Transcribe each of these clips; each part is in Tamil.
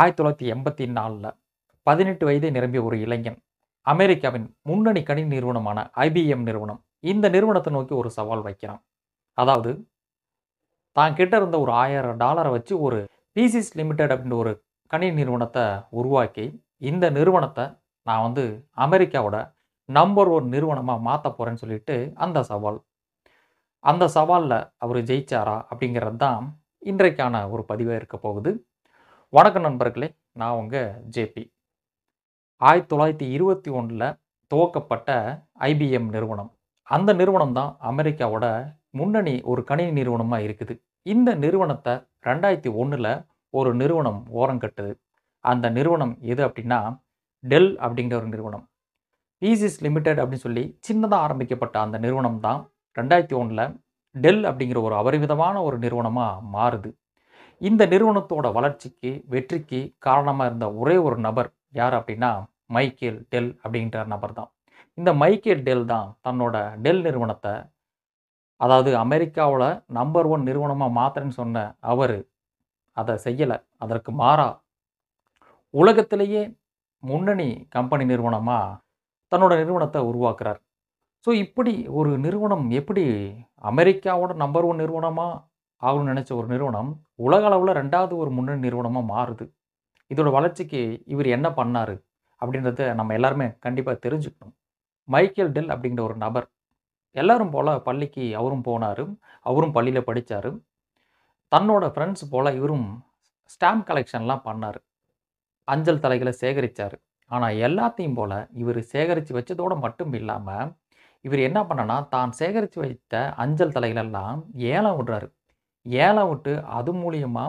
ஆயிரத்தி தொள்ளாயிரத்தி எண்பத்தி நாலில் பதினெட்டு வயதை நிரம்பிய ஒரு இளைஞன் அமெரிக்காவின் முன்னணி கணினி நிறுவனமான ஐபிஎம் நிறுவனம் இந்த நிறுவனத்தை நோக்கி ஒரு சவால் வைக்கிறான் அதாவது தான் கிட்ட இருந்த ஒரு ஆயிரம் டாலரை வச்சு ஒரு பிசிஸ் லிமிடெட் அப்படின்ற ஒரு கணினி நிறுவனத்தை உருவாக்கி இந்த நிறுவனத்தை நான் வந்து அமெரிக்காவோட நம்பர் ஒரு நிறுவனமாக மாற்ற போகிறேன்னு சொல்லிட்டு அந்த சவால் அந்த சவாலில் அவர் ஜெயிச்சாரா அப்படிங்கிறது தான் இன்றைக்கான ஒரு பதிவாக இருக்க போகுது வணக்கம் நண்பர்களே நான் உங்கள் ஜேபி ஆயிரத்தி தொள்ளாயிரத்தி இருபத்தி ஒன்றில் துவக்கப்பட்ட ஐபிஎம் நிறுவனம் அந்த நிறுவனம் தான் அமெரிக்காவோட முன்னணி ஒரு கணினி நிறுவனமாக இருக்குது இந்த நிறுவனத்தை ரெண்டாயிரத்தி ஒன்றில் ஒரு நிறுவனம் ஓரம் கட்டுது அந்த நிறுவனம் எது அப்படின்னா டெல் அப்படிங்கிற ஒரு நிறுவனம் ஈசிஸ் லிமிடெட் அப்படின்னு சொல்லி சின்னதாக ஆரம்பிக்கப்பட்ட அந்த நிறுவனம் தான் ரெண்டாயிரத்தி ஒன்றில் டெல் அப்படிங்கிற ஒரு அபரிமிதமான ஒரு நிறுவனமாக மாறுது இந்த நிறுவனத்தோட வளர்ச்சிக்கு வெற்றிக்கு காரணமாக இருந்த ஒரே ஒரு நபர் யார் அப்படின்னா மைக்கேல் டெல் அப்படின்ற நபர் தான் இந்த மைக்கேல் டெல் தான் தன்னோட டெல் நிறுவனத்தை அதாவது அமெரிக்காவில் நம்பர் ஒன் நிறுவனமாக மாத்திரன்னு சொன்ன அவர் அதை செய்யலை அதற்கு மாறா உலகத்திலேயே முன்னணி கம்பெனி நிறுவனமாக தன்னோட நிறுவனத்தை உருவாக்குறார் ஸோ இப்படி ஒரு நிறுவனம் எப்படி அமெரிக்காவோட நம்பர் ஒன் நிறுவனமாக ஆகணும்னு நினச்ச ஒரு நிறுவனம் உலக அளவில் ரெண்டாவது ஒரு முன்னணி நிறுவனமாக மாறுது இதோட வளர்ச்சிக்கு இவர் என்ன பண்ணார் அப்படின்றத நம்ம எல்லாருமே கண்டிப்பாக தெரிஞ்சுக்கணும் மைக்கேல் டெல் அப்படிங்கிற ஒரு நபர் எல்லாரும் போல் பள்ளிக்கு அவரும் போனார் அவரும் பள்ளியில் படித்தார் தன்னோட ஃப்ரெண்ட்ஸ் போல் இவரும் ஸ்டாம்ப் கலெக்ஷன்லாம் பண்ணார் அஞ்சல் தலைகளை சேகரித்தார் ஆனால் எல்லாத்தையும் போல் இவர் சேகரித்து வச்சதோடு மட்டும் இல்லாமல் இவர் என்ன பண்ணனா தான் சேகரித்து வைத்த அஞ்சல் தலைகளெல்லாம் ஏலம் விடுறாரு ஏழை விட்டு அது மூலியமா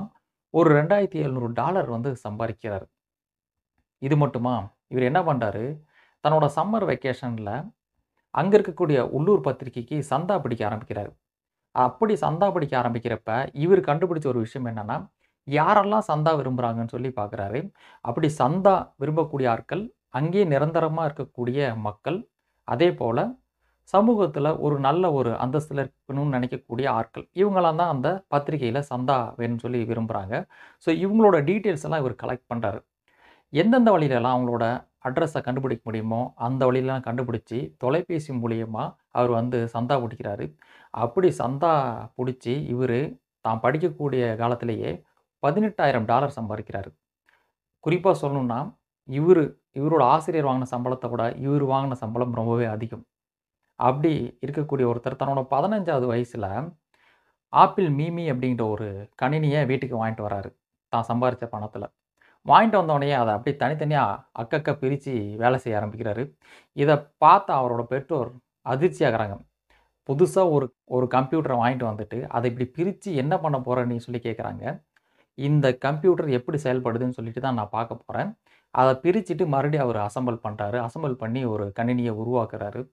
ஒரு ரெண்டாயிரத்தி எழுநூறு டாலர் வந்து சம்பாதிக்கிறார் இது மட்டுமா இவர் என்ன பண்ணுறாரு தன்னோட சம்மர் வெக்கேஷனில் அங்கே இருக்கக்கூடிய உள்ளூர் பத்திரிகைக்கு சந்தா பிடிக்க ஆரம்பிக்கிறார் அப்படி சந்தா பிடிக்க ஆரம்பிக்கிறப்ப இவர் கண்டுபிடிச்ச ஒரு விஷயம் என்னென்னா யாரெல்லாம் சந்தா விரும்புகிறாங்கன்னு சொல்லி பார்க்குறாரு அப்படி சந்தா விரும்பக்கூடிய ஆட்கள் அங்கேயே நிரந்தரமாக இருக்கக்கூடிய மக்கள் அதே போல் சமூகத்தில் ஒரு நல்ல ஒரு அந்தஸ்தில் இருக்கணும்னு நினைக்கக்கூடிய ஆட்கள் இவங்களாம் தான் அந்த பத்திரிகையில் சந்தா வேணும்னு சொல்லி விரும்புகிறாங்க ஸோ இவங்களோட டீட்டெயில்ஸ் எல்லாம் இவர் கலெக்ட் பண்ணுறாரு எந்தெந்த வழியிலலாம் அவங்களோட அட்ரஸை கண்டுபிடிக்க முடியுமோ அந்த வழியிலாம் கண்டுபிடிச்சி தொலைபேசி மூலியமாக அவர் வந்து சந்தா பிடிக்கிறாரு அப்படி சந்தா பிடிச்சி இவர் தான் படிக்கக்கூடிய காலத்திலேயே பதினெட்டாயிரம் டாலர் சம்பாதிக்கிறாரு குறிப்பாக சொல்லணுன்னா இவர் இவரோட ஆசிரியர் வாங்கின சம்பளத்தை விட இவர் வாங்கின சம்பளம் ரொம்பவே அதிகம் அப்படி இருக்கக்கூடிய ஒருத்தர் தன்னோட பதினஞ்சாவது வயசில் ஆப்பிள் மீமி அப்படிங்கிற ஒரு கணினியை வீட்டுக்கு வாங்கிட்டு வராரு தான் சம்பாரித்த பணத்தில் வாங்கிட்டு வந்தோடனே அதை அப்படியே தனித்தனியாக அக்கக்க பிரித்து வேலை செய்ய ஆரம்பிக்கிறாரு இதை பார்த்து அவரோட பெற்றோர் அதிர்ச்சியாகிறாங்க புதுசாக ஒரு ஒரு கம்ப்யூட்டரை வாங்கிட்டு வந்துட்டு அதை இப்படி பிரித்து என்ன பண்ண போகிறேன்னு சொல்லி கேட்குறாங்க இந்த கம்ப்யூட்டர் எப்படி செயல்படுதுன்னு சொல்லிட்டு தான் நான் பார்க்க போகிறேன் அதை பிரிச்சுட்டு மறுபடியும் அவர் அசம்பிள் பண்ணுறாரு அசம்பிள் பண்ணி ஒரு கணினியை உருவாக்குறாரு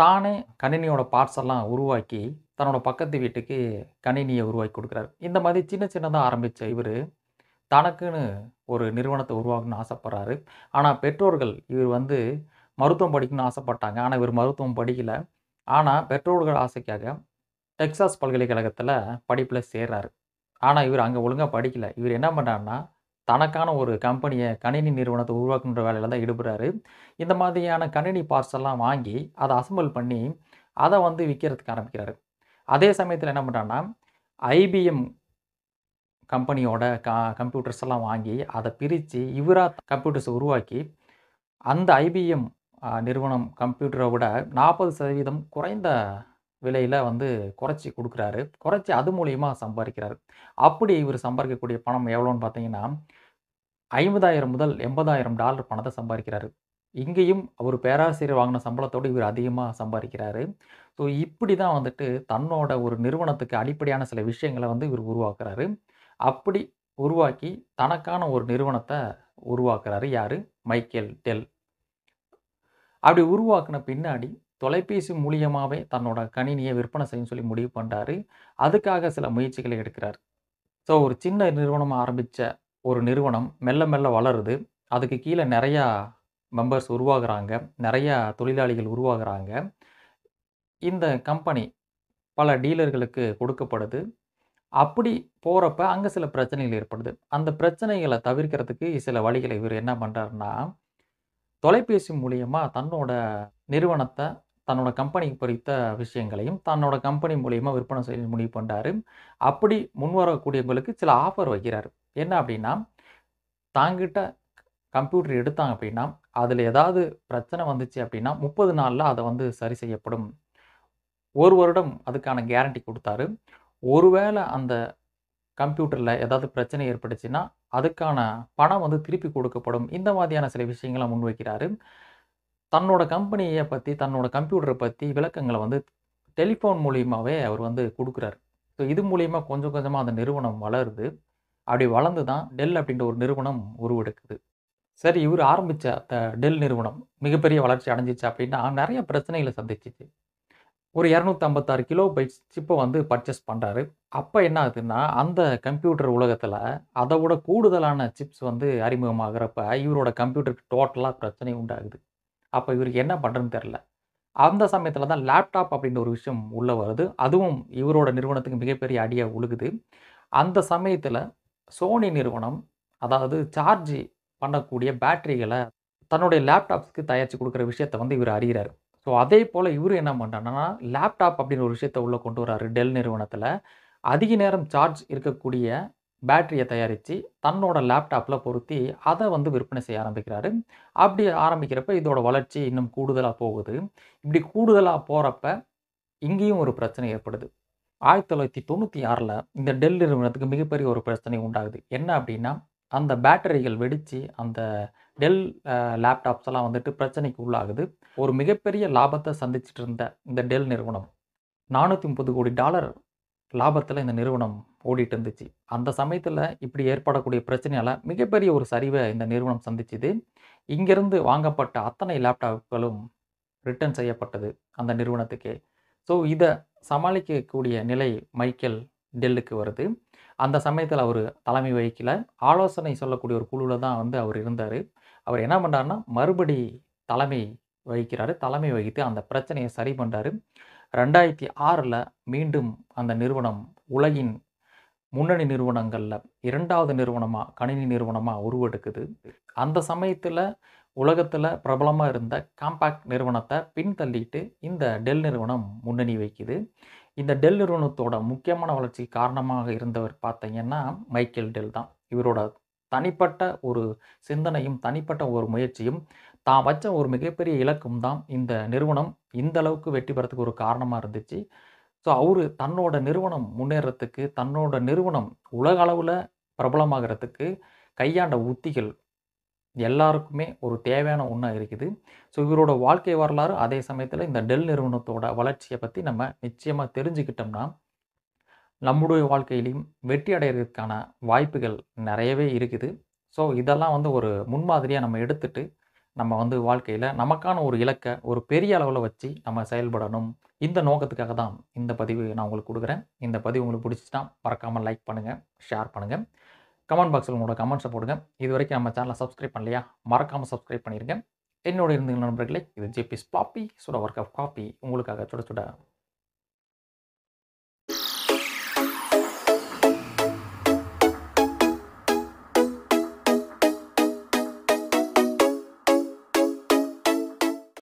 தானே கணினியோட பார்ட்ஸ் எல்லாம் உருவாக்கி தன்னோட பக்கத்து வீட்டுக்கு கணினியை உருவாக்கி கொடுக்குறாரு இந்த மாதிரி சின்ன சின்னதாக ஆரம்பித்த இவர் தனக்குன்னு ஒரு நிறுவனத்தை உருவாக்கணும்னு ஆசைப்பட்றாரு ஆனால் பெற்றோர்கள் இவர் வந்து மருத்துவம் படிக்கணும்னு ஆசைப்பட்டாங்க ஆனால் இவர் மருத்துவம் படிக்கலை ஆனால் பெற்றோர்கள் ஆசைக்காக டெக்ஸாஸ் பல்கலைக்கழகத்தில் படிப்பில் சேர்றாரு ஆனால் இவர் அங்கே ஒழுங்காக படிக்கலை இவர் என்ன பண்ணுறாருன்னா தனக்கான ஒரு கம்பெனியை கணினி நிறுவனத்தை உருவாக்குன்ற வேலையில் தான் ஈடுபடுறாரு இந்த மாதிரியான கணினி பார்ட்ஸ் எல்லாம் வாங்கி அதை அசம்பிள் பண்ணி அதை வந்து விற்கிறதுக்கு ஆரம்பிக்கிறாரு அதே சமயத்தில் என்ன பண்ணுறான்னா ஐபிஎம் கம்பெனியோட க கம்ப்யூட்டர்ஸ் எல்லாம் வாங்கி அதை பிரித்து இவராக கம்ப்யூட்டர்ஸை உருவாக்கி அந்த ஐபிஎம் நிறுவனம் கம்ப்யூட்டரை விட நாற்பது சதவீதம் குறைந்த விலையில் வந்து குறைச்சி கொடுக்குறாரு குறைச்சி அது மூலியமாக சம்பாதிக்கிறாரு அப்படி இவர் சம்பாதிக்கக்கூடிய பணம் எவ்வளோன்னு பார்த்தீங்கன்னா ஐம்பதாயிரம் முதல் எண்பதாயிரம் டாலர் பணத்தை சம்பாதிக்கிறாரு இங்கேயும் அவர் பேராசிரியர் வாங்கின சம்பளத்தோடு இவர் அதிகமாக சம்பாதிக்கிறாரு ஸோ இப்படி தான் வந்துட்டு தன்னோட ஒரு நிறுவனத்துக்கு அடிப்படையான சில விஷயங்களை வந்து இவர் உருவாக்குறாரு அப்படி உருவாக்கி தனக்கான ஒரு நிறுவனத்தை உருவாக்குறாரு யார் மைக்கேல் டெல் அப்படி உருவாக்கின பின்னாடி தொலைபேசி மூலியமாகவே தன்னோட கணினியை விற்பனை செய்யும் சொல்லி முடிவு பண்ணுறாரு அதுக்காக சில முயற்சிகளை எடுக்கிறார் ஸோ ஒரு சின்ன நிறுவனம் ஆரம்பித்த ஒரு நிறுவனம் மெல்ல மெல்ல வளருது அதுக்கு கீழே நிறையா மெம்பர்ஸ் உருவாகிறாங்க நிறையா தொழிலாளிகள் உருவாகிறாங்க இந்த கம்பெனி பல டீலர்களுக்கு கொடுக்கப்படுது அப்படி போகிறப்ப அங்கே சில பிரச்சனைகள் ஏற்படுது அந்த பிரச்சனைகளை தவிர்க்கிறதுக்கு சில வழிகளை இவர் என்ன பண்ணுறாருன்னா தொலைபேசி மூலியமாக தன்னோட நிறுவனத்தை தன்னோட கம்பெனி குறித்த விஷயங்களையும் தன்னோட கம்பெனி மூலியமாக விற்பனை செய்ய முடிவு பண்ணுறாரு அப்படி முன்வரக்கூடியவங்களுக்கு சில ஆஃபர் வைக்கிறாரு என்ன அப்படின்னா தாங்கிட்ட கம்ப்யூட்டர் எடுத்தாங்க அப்படின்னா அதில் ஏதாவது பிரச்சனை வந்துச்சு அப்படின்னா முப்பது நாளில் அதை வந்து சரி செய்யப்படும் ஒரு வருடம் அதுக்கான கேரண்டி கொடுத்தாரு ஒருவேளை அந்த கம்ப்யூட்டரில் ஏதாவது பிரச்சனை ஏற்பட்டுச்சுன்னா அதுக்கான பணம் வந்து திருப்பி கொடுக்கப்படும் இந்த மாதிரியான சில விஷயங்களை முன்வைக்கிறாரு தன்னோட கம்பெனியை பற்றி தன்னோட கம்ப்யூட்டரை பற்றி விளக்கங்களை வந்து டெலிஃபோன் மூலியமாகவே அவர் வந்து கொடுக்குறாரு ஸோ இது மூலியமாக கொஞ்சம் கொஞ்சமாக அந்த நிறுவனம் வளருது அப்படி வளர்ந்து தான் டெல் அப்படின்ற ஒரு நிறுவனம் உருவெடுக்குது சரி இவர் ஆரம்பித்த அந்த டெல் நிறுவனம் மிகப்பெரிய வளர்ச்சி அடைஞ்சிச்சு அப்படின்னா நிறைய பிரச்சனைகளை சந்திச்சிச்சு ஒரு இரநூத்தம்பத்தாறு கிலோ பைட்ஸ் சிப்பை வந்து பர்ச்சேஸ் பண்ணுறாரு அப்போ என்ன ஆகுதுன்னா அந்த கம்ப்யூட்டர் உலகத்தில் அதை விட கூடுதலான சிப்ஸ் வந்து அறிமுகமாகிறப்ப இவரோட கம்ப்யூட்டருக்கு டோட்டலாக பிரச்சனை உண்டாகுது அப்போ இவருக்கு என்ன பண்ணுறதுன்னு தெரில அந்த சமயத்தில் தான் லேப்டாப் அப்படின்ற ஒரு விஷயம் உள்ளே வருது அதுவும் இவரோட நிறுவனத்துக்கு மிகப்பெரிய அடியாக உழுகுது அந்த சமயத்தில் சோனி நிறுவனம் அதாவது சார்ஜ் பண்ணக்கூடிய பேட்டரிகளை தன்னுடைய லேப்டாப்ஸ்க்கு தயாரித்து கொடுக்குற விஷயத்தை வந்து இவர் அறிகிறார் ஸோ அதே போல் இவரும் என்ன பண்ணுறாங்கன்னா லேப்டாப் அப்படின்ற ஒரு விஷயத்த உள்ளே கொண்டு வர்றாரு டெல் நிறுவனத்தில் அதிக நேரம் சார்ஜ் இருக்கக்கூடிய பேட்டரியை தயாரித்து தன்னோட லேப்டாப்பில் பொருத்தி அதை வந்து விற்பனை செய்ய ஆரம்பிக்கிறாரு அப்படி ஆரம்பிக்கிறப்ப இதோட வளர்ச்சி இன்னும் கூடுதலாக போகுது இப்படி கூடுதலாக போகிறப்ப இங்கேயும் ஒரு பிரச்சனை ஏற்படுது ஆயிரத்தி தொள்ளாயிரத்தி தொண்ணூற்றி ஆறில் இந்த டெல் நிறுவனத்துக்கு மிகப்பெரிய ஒரு பிரச்சனை உண்டாகுது என்ன அப்படின்னா அந்த பேட்டரிகள் வெடித்து அந்த டெல் லேப்டாப்ஸ் எல்லாம் வந்துட்டு பிரச்சனைக்கு உள்ளாகுது ஒரு மிகப்பெரிய லாபத்தை சந்திச்சிட்டு இருந்த இந்த டெல் நிறுவனம் நானூற்றி முப்பது கோடி டாலர் லாபத்தில் இந்த நிறுவனம் ஓடிட்டு இருந்துச்சு அந்த சமயத்தில் இப்படி ஏற்படக்கூடிய பிரச்சனையால் மிகப்பெரிய ஒரு சரிவை இந்த நிறுவனம் சந்திச்சுது இங்கிருந்து வாங்கப்பட்ட அத்தனை லேப்டாப்களும் ரிட்டர்ன் செய்யப்பட்டது அந்த நிறுவனத்துக்கே ஸோ இதை சமாளிக்கக்கூடிய நிலை மைக்கேல் டெல்லுக்கு வருது அந்த சமயத்தில் அவர் தலைமை வகிக்கல ஆலோசனை சொல்லக்கூடிய ஒரு குழுவில் தான் வந்து அவர் இருந்தார் அவர் என்ன பண்ணுறாருன்னா மறுபடி தலைமை வகிக்கிறாரு தலைமை வகித்து அந்த பிரச்சனையை சரி பண்ணுறாரு ரெண்டாயிரத்தி ஆறில் மீண்டும் அந்த நிறுவனம் உலகின் முன்னணி நிறுவனங்களில் இரண்டாவது நிறுவனமாக கணினி நிறுவனமாக உருவெடுக்குது அந்த சமயத்தில் உலகத்தில் பிரபலமாக இருந்த காம்பேக்ட் நிறுவனத்தை பின்தள்ளிட்டு இந்த டெல் நிறுவனம் முன்னணி வைக்குது இந்த டெல் நிறுவனத்தோட முக்கியமான வளர்ச்சி காரணமாக இருந்தவர் பார்த்தீங்கன்னா மைக்கேல் டெல் தான் இவரோட தனிப்பட்ட ஒரு சிந்தனையும் தனிப்பட்ட ஒரு முயற்சியும் தான் வச்ச ஒரு மிகப்பெரிய இலக்கும் தான் இந்த நிறுவனம் இந்த அளவுக்கு வெற்றி பெறத்துக்கு ஒரு காரணமாக இருந்துச்சு ஸோ அவர் தன்னோட நிறுவனம் முன்னேறத்துக்கு தன்னோட நிறுவனம் உலக அளவில் பிரபலமாகிறதுக்கு கையாண்ட உத்திகள் எல்லாருக்குமே ஒரு தேவையான ஒன்றாக இருக்குது ஸோ இவரோட வாழ்க்கை வரலாறு அதே சமயத்தில் இந்த டெல் நிறுவனத்தோட வளர்ச்சியை பற்றி நம்ம நிச்சயமாக தெரிஞ்சுக்கிட்டோம்னா நம்முடைய வாழ்க்கையிலையும் வெற்றி அடைகிறதுக்கான வாய்ப்புகள் நிறையவே இருக்குது ஸோ இதெல்லாம் வந்து ஒரு முன்மாதிரியாக நம்ம எடுத்துகிட்டு நம்ம வந்து வாழ்க்கையில் நமக்கான ஒரு இலக்கை ஒரு பெரிய அளவில் வச்சு நம்ம செயல்படணும் இந்த நோக்கத்துக்காக தான் இந்த பதிவு நான் உங்களுக்கு கொடுக்குறேன் இந்த பதிவு உங்களுக்கு பிடிச்சிச்சுன்னா மறக்காமல் லைக் பண்ணுங்கள் ஷேர் பண்ணுங்கள் கமெண்ட் பாக்ஸில் உங்களோட கமெண்ட்ஸை போடுங்க இது வரைக்கும் நம்ம சேனலை சப்ஸ்கிரைப் பண்ணலையா மறக்காமல் சப்ஸ்கிரைப் பண்ணியிருங்க என்னோட இருந்த நண்பர்களே இது ஜேபிஸ் பாப்பி சுட ஒர்க் ஆஃப் காப்பி உங்களுக்காக சுட சுட